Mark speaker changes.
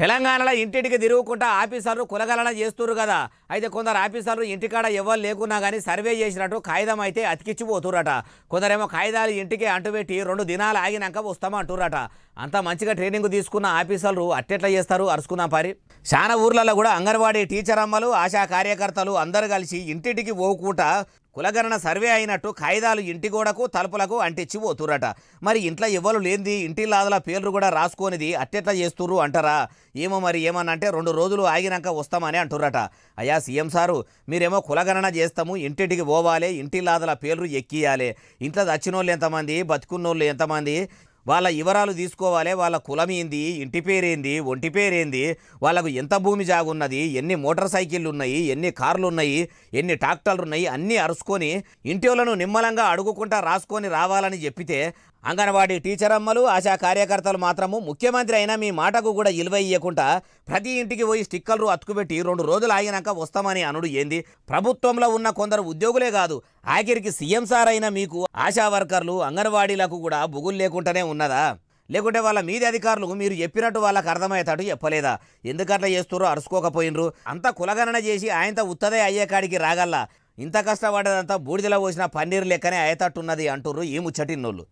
Speaker 1: తెలంగాణలో ఇంటింటికి తిరుగుకుంటా ఆఫీసర్లు కులగలన చేస్తున్నారు కదా అయితే కొందరు ఆఫీసర్లు ఇంటికాడ ఎవరు లేకున్నా కానీ సర్వే చేసినట్టు కాగితం అయితే అతికిచ్చిపోతురట కొందరేమో కాగితాలు ఇంటికే అంటుపెట్టి రెండు దినాలు ఆగినాక వస్తామంటురట అంత మంచిగా ట్రైనింగ్ తీసుకున్న ఆఫీసర్లు అట్టెట్లా చేస్తారు అరుచుకున్నా పరి చాలా ఊర్లలో కూడా అంగన్వాడీ టీచర్ అమ్మలు ఆశా కార్యకర్తలు అందరు కలిసి ఇంటింటికి పోకుండా కులగణన సర్వే అయినట్టు కాయిదాలు ఇంటి గోడకు తలుపులకు అంటిచ్చి పోతురట మరి ఇంట్లో ఎవరు లేనిది లాదల పేర్లు కూడా రాసుకొనిది అట్టెట్లా చేస్తుర్రు అంటారా ఏమో మరి ఏమనంటే రెండు రోజులు ఆగినాక వస్తామని అంటుర్రట అయ్యా సీఎం సారు మీరేమో కులగణన చేస్తాము ఇంటింటికి పోవాలి లాదల పేర్లు ఎక్కియాలి ఇంట్లో దచ్చినోళ్ళు ఎంతమంది బతుకున్నోళ్ళు ఎంతమంది వాళ్ళ వివరాలు తీసుకోవాలి వాళ్ళ కులం ఏంది ఇంటి పేరేంది ఒంటి పేరేంది వాళ్ళకు ఎంత భూమి జాగున్నది ఎన్ని మోటార్ సైకిళ్ళు ఉన్నాయి ఎన్ని కార్లు ఉన్నాయి ఎన్ని ట్రాక్టర్లు ఉన్నాయి అన్నీ అరుచుకొని ఇంటి వాళ్ళను నిమ్మలంగా అడుగుకుంటా రాసుకొని రావాలని చెప్పితే అంగన్వాడీ టీచర్ అమ్మలు ఆశా కార్యకర్తలు మాత్రము ముఖ్యమంత్రి అయినా మీ మాటకు కూడా ఇయ్యకుండా ప్రతి ఇంటికి పోయి స్టిక్కర్లు అతుకుపెట్టి రెండు రోజులు ఆగినాక వస్తామని అనుడు ఏంది ప్రభుత్వంలో ఉన్న కొందరు ఉద్యోగులే కాదు ఆఖరికి సీఎం సార్ అయినా మీకు ఆశా వర్కర్లు అంగన్వాడీలకు కూడా బుగులు లేకుండానే ఉన్నదా లేకుంటే వాళ్ళ మీది అధికారులు మీరు చెప్పినట్టు వాళ్ళకి అర్థమయ్యేటట్టు చెప్పలేదా ఎందుకట్లా చేస్తారో అరుచుకోకపోయినరు అంత కులగణన చేసి ఆయనతో ఉత్తదే అయ్యే కాడికి రాగల్లా ఇంత కష్టపడేదంతా బూడిదలో పోసిన పన్నీరు లెక్కనే అయ్యేటట్టున్నది అంటుర్రు ఈ ముచ్చటిన్నోళ్ళు